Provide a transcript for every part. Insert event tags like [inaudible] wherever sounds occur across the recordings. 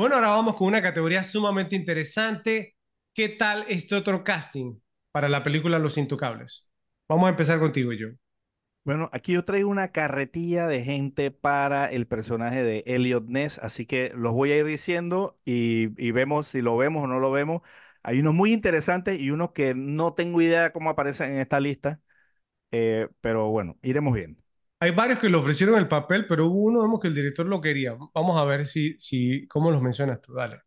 Bueno, ahora vamos con una categoría sumamente interesante. ¿Qué tal este otro casting para la película Los Intocables? Vamos a empezar contigo, yo. Bueno, aquí yo traigo una carretilla de gente para el personaje de Elliot Ness, así que los voy a ir diciendo y, vemos si lo vemos o no lo vemos. Hay unos muy interesantes y unos que no tengo idea cómo aparecen en esta lista, eh, pero bueno, iremos viendo. Hay varios que le ofrecieron el papel, pero hubo uno vemos que el director lo quería. Vamos a ver si, si cómo los mencionas tú. Dale.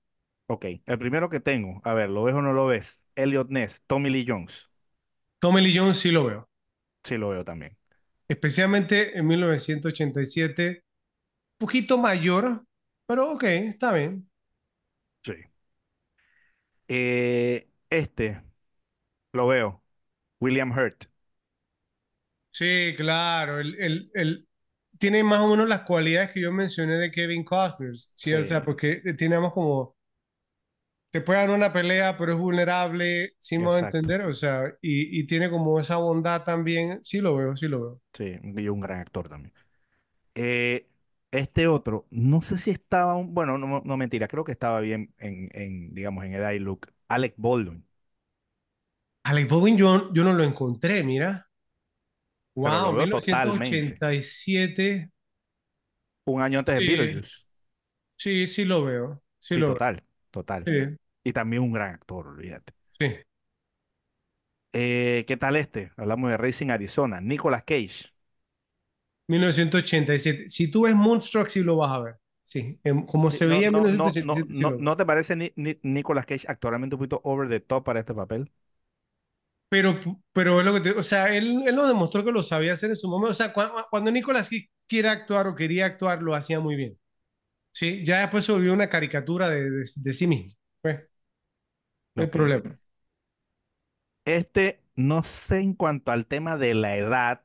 Ok, el primero que tengo, a ver, ¿lo ves o no lo ves? Elliot Ness, Tommy Lee Jones. Tommy Lee Jones sí lo veo. Sí lo veo también. Especialmente en 1987, un poquito mayor, pero ok, está bien. Sí. Eh, este, lo veo, William Hurt. Sí, claro. El, el, el, tiene más o menos las cualidades que yo mencioné de Kevin Costner, ¿sí? O sea, porque eh, tenemos como... Te puede dar una pelea, pero es vulnerable, sin ¿sí entender, o sea, y, y, tiene como esa bondad también. Sí lo veo, sí lo veo. Sí, y un gran actor también. Eh, este otro, no sé si estaba, bueno, no, no, mentira, creo que estaba bien en, en, digamos, en edad y look. Alec Baldwin. Alec Baldwin yo no lo encontré, mira. Wow, 1987. Un año antes de Beetlejuice. Sí, sí lo veo. Sí, total, total. Y también un gran actor, olvídate. Sí. Eh, ¿Qué tal este? Hablamos de Racing Arizona. Nicolas Cage. 1987. Si tú ves Moonstruck, sí lo vas a ver. Sí, como se veía no, no, No, te parece Nicolas Cage actualmente un poquito over the top para este papel? Pero, pero lo que o sea, él, él, lo demostró que lo sabía hacer en su momento. O sea, cuando, Nicolás quiere actuar o quería actuar, lo hacía muy bien. Sí, ya después se volvió una caricatura de, sí mismo. Pues. no hay problema. Este, no sé en cuanto al tema de la edad.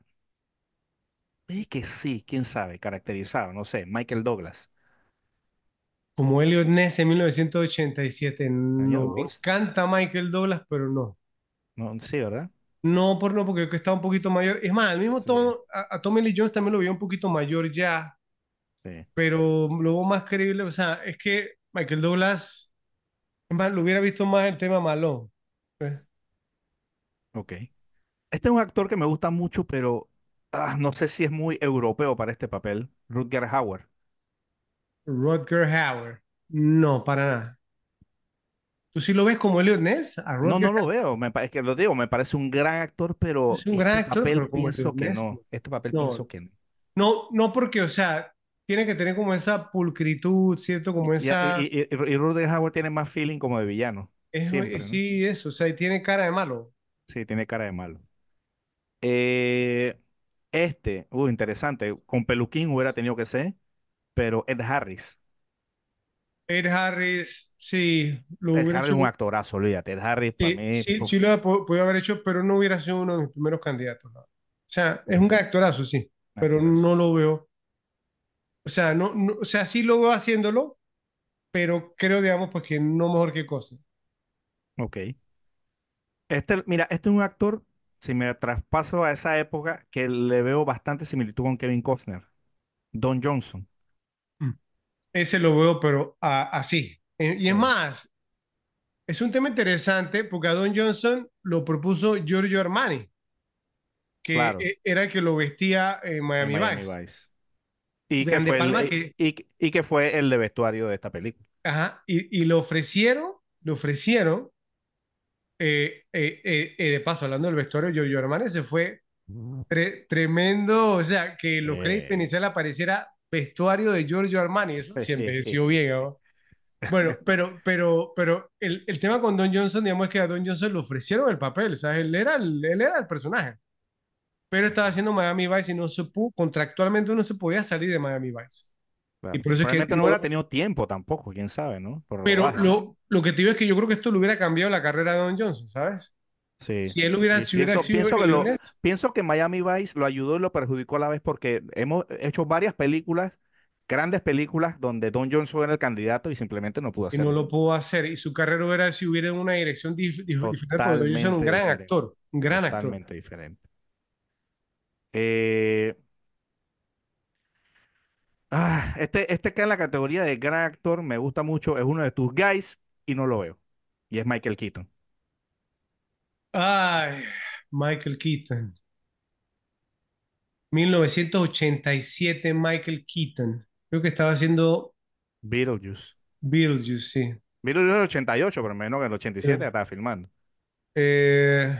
Es que sí, quién sabe, caracterizado, no sé, Michael Douglas. Como Elliot Ness en 1987. No, Michael Douglas, pero no. No, sí, ¿verdad? No, por no, porque está que estaba un poquito mayor. Es más, al mismo a, Tommy Lee Jones también lo veía un poquito mayor ya. Sí. Pero lo más creíble. O sea, es que Michael Douglas, lo hubiera visto más el tema malo. Pues. Ok. Este es un actor que me gusta mucho, pero ah, no sé si es muy europeo para este papel. Rutger Hauer. Rutger Hauer. No, para nada. ¿Tú pues, sí lo ves como Elliot Ness? no, no lo veo. Me, es que lo digo, me parece un gran actor, pero. un este gran este actor, papel pienso que no. Este papel no, pienso que no. No, no, porque, o sea, tiene que tener como esa pulcritud, ¿cierto? Como y, esa. Y, y, y, tiene más feeling como de villano. Es, sí, eso. O sea, y tiene cara de malo. Sí, tiene cara de malo. Eh, este, uh, interesante. Con Peluquín hubiera tenido que ser, pero Ed Harris. Ed Harris, sí. Lo hubiera Harris es un actorazo, olvídate. Ed Harris para sí, mí. Sí, sí lo podía haber hecho, pero no hubiera sido uno de mis primeros candidatos. O sea, es un actorazo, sí, pero no lo veo. O sea, no, o sea, sí lo veo haciéndolo, pero creo, digamos, pues que no mejor que cosa. Ok. Este, mira, este es un actor, si me traspaso a esa época, que le veo bastante similitud con Kevin Costner. Don Johnson. Ese lo veo, pero así. Eh, y es más, es un tema interesante porque a Don Johnson lo propuso Giorgio Armani, que eh, era el que lo vestía en Miami, Vice. Y que, fue el, de vestuario de esta película. Ajá, y, lo ofrecieron, lo ofrecieron, eh, de paso, hablando del vestuario, Giorgio Armani se fue mm. tremendo, o sea, que los créditos iniciales apareciera vestuario de Giorgio Armani, eso siempre ha sido bien. Bueno, [laughs] pero, pero, pero el, tema con Don Johnson, digamos, que a Don Johnson le ofrecieron el papel, ¿sabes? Él era el, él era el personaje. Pero estaba haciendo Miami Vice y no se pudo, contractualmente no se podía salir de Miami Vice. y por eso que no, no hubiera tenido tiempo tampoco, quién sabe, ¿no? pero lo, lo, que te digo es que yo creo que esto le hubiera cambiado la carrera de Don Johnson, ¿sabes? Si él hubiera, sido pienso, que pienso que Miami Vice lo ayudó y lo perjudicó a la vez porque hemos hecho varias películas, grandes películas, donde Don Johnson era el candidato y simplemente no pudo hacerlo. Y no lo pudo hacer. Y su carrera hubiera si hubiera una dirección diferente. Johnson un gran actor. Un gran totalmente actor. Totalmente diferente. Eh, ah, este, este que en la categoría de gran actor me gusta mucho. Es uno de tus guys y no lo veo. Y es Michael Keaton. Ay, Michael Keaton. 1987, Michael Keaton. Creo que estaba haciendo. Beetlejuice. Beetlejuice, sí. Beetlejuice 88, pero menos que el 87 estaba filmando. Eh,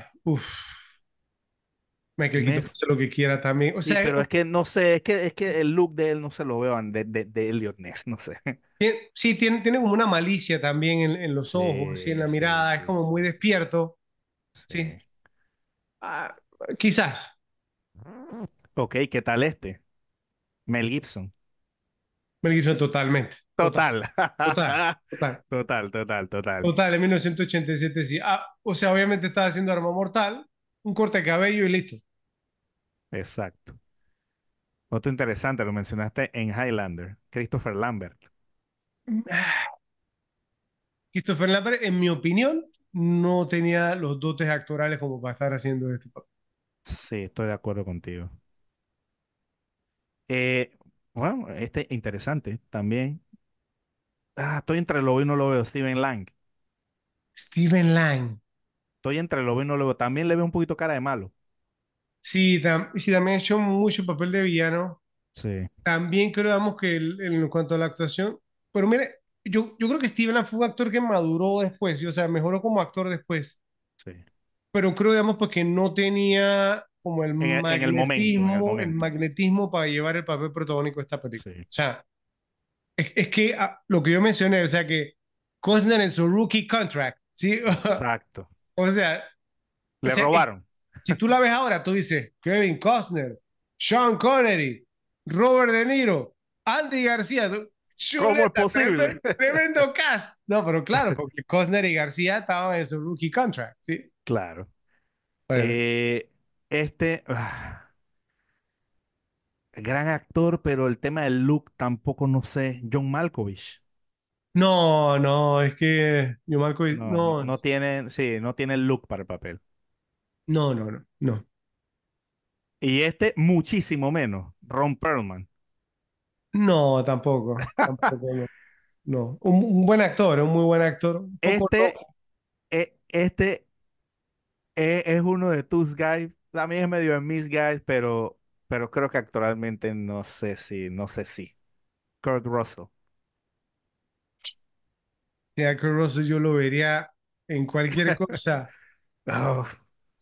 Michael Keaton hace lo que quiera también. O pero es que no sé, es que, es que el look de él no se lo veo de, de, Elliot Ness, no sé. [laughs] Sí, tiene, tiene como una malicia también en, los ojos, en la mirada, es como muy despierto. Sí. Ah, quizás. Ok, ¿qué tal este? Mel Gibson. Mel Gibson totalmente. Total. Total, total. [laughs] Total, total, en 1987 sí. Ah, o sea, obviamente estaba haciendo Arma Mortal, un corte de cabello y listo. Exacto. Otro interesante, lo mencionaste en Highlander, Christopher Lambert. Mm, ah. Christopher Lambert, en mi opinión, no tenía los dotes actorales como para estar haciendo este papel. Sí, estoy de acuerdo contigo. Eh, bueno, este es interesante también. Ah, estoy entre lo veo y no lo veo, Steven Lang. Steven Lang. Estoy entre lo veo y no lo veo. También le veo un poquito cara de malo. Sí, sí también ha hecho mucho papel de villano. Sí. También creo, que en cuanto a la actuación, pero mire, yo, yo creo que Steven fue un actor que maduró después, o sea, mejoró como actor después. Sí. Pero creo, digamos, pues que no tenía como el, magnetismo, el, magnetismo para llevar el papel protagónico de esta película. O sea, es, que ah, lo que yo mencioné, o sea, que Costner en su rookie contract, ¿sí? [laughs] Exacto. o sea... Le robaron. Si tú la ves ahora, tú dices, Kevin Costner, Sean Connery, Robert De Niro, Andy García, ¿Cómo es posible? Tremendo cast. No, pero claro, porque Costner y García estaban en su rookie contract, ¿sí? Claro. Eh, este. Ah, gran actor, pero el tema del look tampoco no sé. John Malkovich. No, no, es que John Malkovich. No, no, tiene, sí, no tiene el look para el papel. no, no, no. Y este, muchísimo menos. Ron Perlman. No, tampoco. no. Un, buen actor, un muy buen actor. Este, e, este e es uno de tus guys. También es medio de mis guys, pero, pero creo que actualmente no sé si, no sé si. Kurt Russell. Sí, a Kurt Russell yo lo vería en cualquier [laughs] cosa. Oh.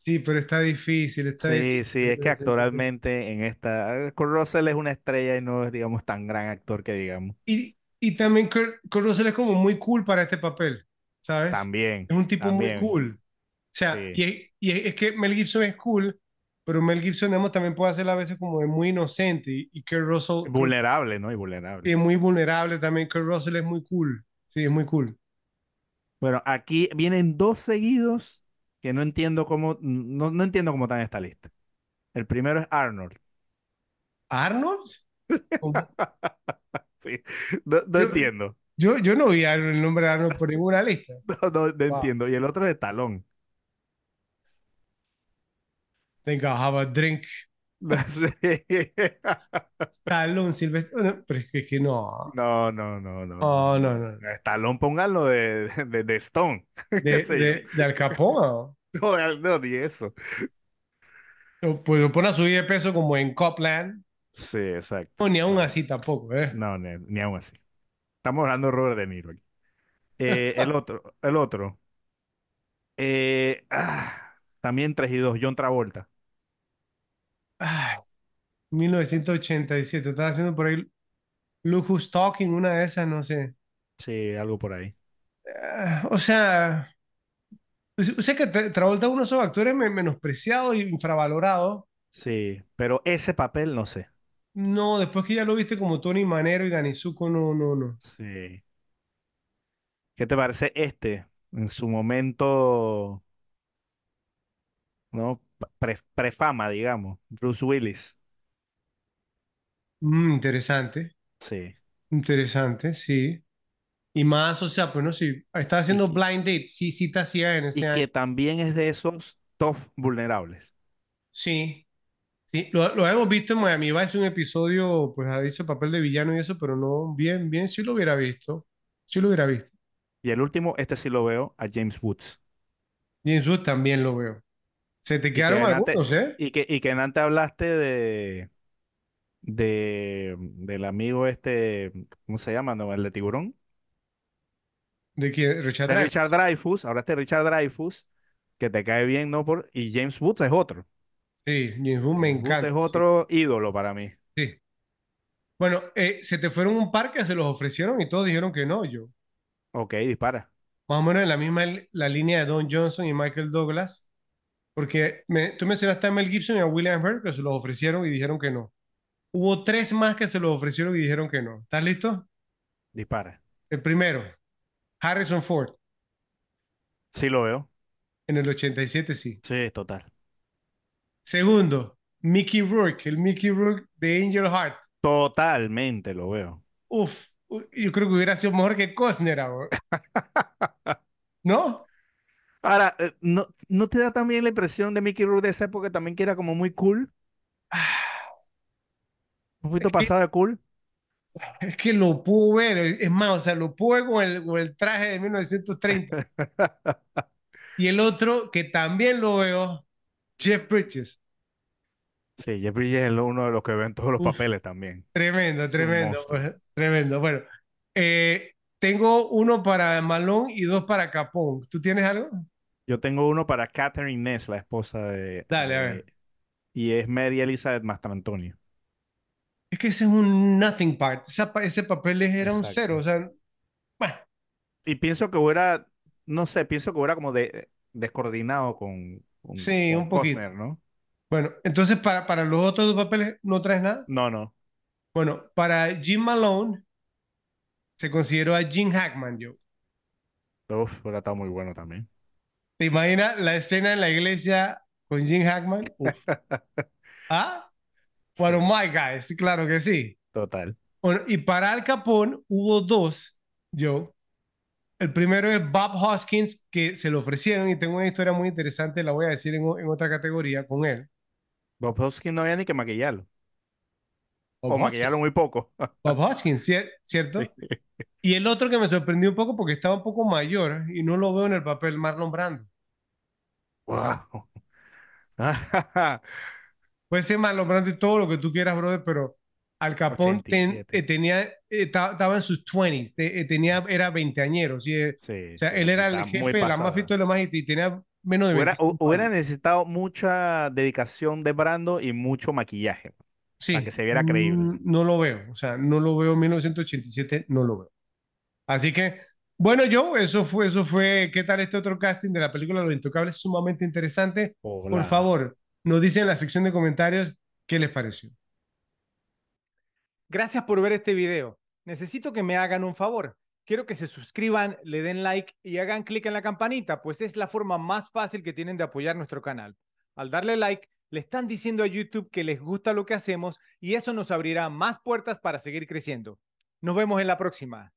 Sí, pero está difícil, está sí, Sí, es que actualmente en esta... Kurt Russell es una estrella y no es, digamos, tan gran actor que digamos. Y, y también Kurt, Russell es como muy cool para este papel, ¿sabes? También. Es un tipo muy cool. O sea, y, y, es que Mel Gibson es cool, pero Mel Gibson, digamos, también puede hacer a veces como es muy inocente y, y Kurt Russell... Vulnerable, ¿no? Y vulnerable. Y es muy vulnerable también. Kurt Russell es muy cool. Sí, es muy cool. Bueno, aquí vienen dos seguidos no entiendo cómo, no, no entiendo cómo está en esta lista. El primero es Arnold. ¿Arnold? [laughs] no, entiendo. Yo, yo no vi el nombre de Arnold por ninguna lista. [laughs] No, no, entiendo. Y el otro es Talón. Think have a drink. [laughs] Talón Silvestre. pero es que, no. No, no, no, no. no, no. Talón, póngalo de, Stone. De, de, de Al Capone. [laughs] No, no, ni eso. Pues pone a subir de peso como en Copland. Sí, exacto. No, ni aún así tampoco, ¿eh? No, ni, aún así. Estamos hablando de Robert De Niro aquí. Eh, el otro, el otro. Eh, ah, también 3 y 2, John Travolta. 1987, estaba haciendo por ahí Lucas Talking, una de esas, no sé. Sí, algo por ahí. Ah, o sea, pues, sé que Travolta es uno de esos actores menospreciados y infravalorados. Sí, pero ese papel no sé. No, después que ya lo viste como Tony Manero y Dani Zuko, no, no, no. Sí. ¿Qué te parece este? En su momento, ¿no? prefama, digamos. Bruce Willis. Mm, interesante. Sí. Interesante, sí. Y más, o sea, pues no, si está haciendo blind Date, sí, sí te hacía en ese Y que también es de esos tough vulnerables. Sí. Sí, lo, lo hemos visto en Miami va un episodio, pues dice papel de villano y eso, pero no, bien, bien, sí lo hubiera visto. Sí lo hubiera visto. Y el último, este sí lo veo, a James Woods. James Woods también lo veo. Se te quedaron algunos, ¿eh? Y que, y que en antes hablaste de, de, del amigo este, ¿cómo se llama? No, el de tiburón. ¿De quién? Richard, Dreyfus. Ahora este Richard Dreyfus, que te cae bien, ¿no? Por... Y James Woods es otro. Sí, James Woods me encanta. es otro ídolo para mí. Sí. Bueno, eh, se te fueron un par que se los ofrecieron y todos dijeron que no, yo. Ok, dispara. Más o menos en la misma la línea de Don Johnson y Michael Douglas, porque tú mencionaste a Mel Gibson y a William Hurt que se los ofrecieron y dijeron que no. Hubo tres más que se los ofrecieron y dijeron que no. ¿Estás listo? Dispara. El primero, Harrison Ford. Sí, lo veo. En el 87, sí. Sí, total. Segundo, Mickey Rourke, el Mickey Rourke de Angel Heart. Totalmente lo veo. Uf, yo creo que hubiera sido mejor que Costner ah, [laughs] ¿No? Ahora, eh, ¿no, te da también la impresión de Mickey Rourke de esa época también que era como muy cool? Ah. Un poquito pasado de cool. Es que lo pude ver, es más, o sea, lo pude con el, con el traje de 1930. y el otro que también lo veo, Jeff Bridges. Sí, Jeff Bridges es uno de los que ven todos los papeles también. Tremendo, tremendo, pues, tremendo. Bueno, eh, tengo uno para Malone y dos para Capón. ¿Tú tienes algo? Yo tengo uno para Catherine Ness, la esposa de. Dale, a ver. y es Mary Elizabeth Antonio. Es que ese es un nothing part. ese papel era un cero. O sea, bueno. Y pienso que hubiera, no sé, pienso que hubiera como de, descoordinado con, sí, un poquito. ¿no? Bueno, entonces para, para los otros dos papeles no traes nada. No, no. Bueno, para Jim Malone se consideró a Jim Hackman, yo. Uf, hubiera estado muy bueno también. ¿Te imaginas la escena en la iglesia con Jim Hackman? [laughs] ¿Ah? fueron My Guys, claro que sí. Total. Bueno, y para Al Capón hubo dos, yo. El primero es Bob Hoskins, que se lo ofrecieron y tengo una historia muy interesante, la voy a decir en, otra categoría con él. Bob Hoskins no había ni que maquillarlo. o maquillarlo muy poco. Bob [laughs] Hoskins, ¿cierto? Y el otro que me sorprendió un poco porque estaba un poco mayor y no lo veo en el papel, más nombrando ¡Wow! puede ser y todo lo que tú quieras, brother, pero Al Capón eh, tenía, eh, estaba en sus 20s, eh, tenía, era veinteañero, ¿sí? o sea, él era el jefe la más visto de más y tenía menos de hubiera, hubiera necesitado mucha dedicación de Brando y mucho maquillaje sí, para que se viera creíble. No lo veo, o sea, no lo veo en 1987, no lo veo. Así que, bueno, yo, eso fue, eso fue, ¿qué tal este otro casting de la película Los Intocables? Sumamente interesante. Por favor, nos dicen en la sección de comentarios qué les pareció. Gracias por ver este video. Necesito que me hagan un favor. Quiero que se suscriban, le den like y hagan clic en la campanita, pues es la forma más fácil que tienen de apoyar nuestro canal. Al darle like, le están diciendo a YouTube que les gusta lo que hacemos y eso nos abrirá más puertas para seguir creciendo. Nos vemos en la próxima.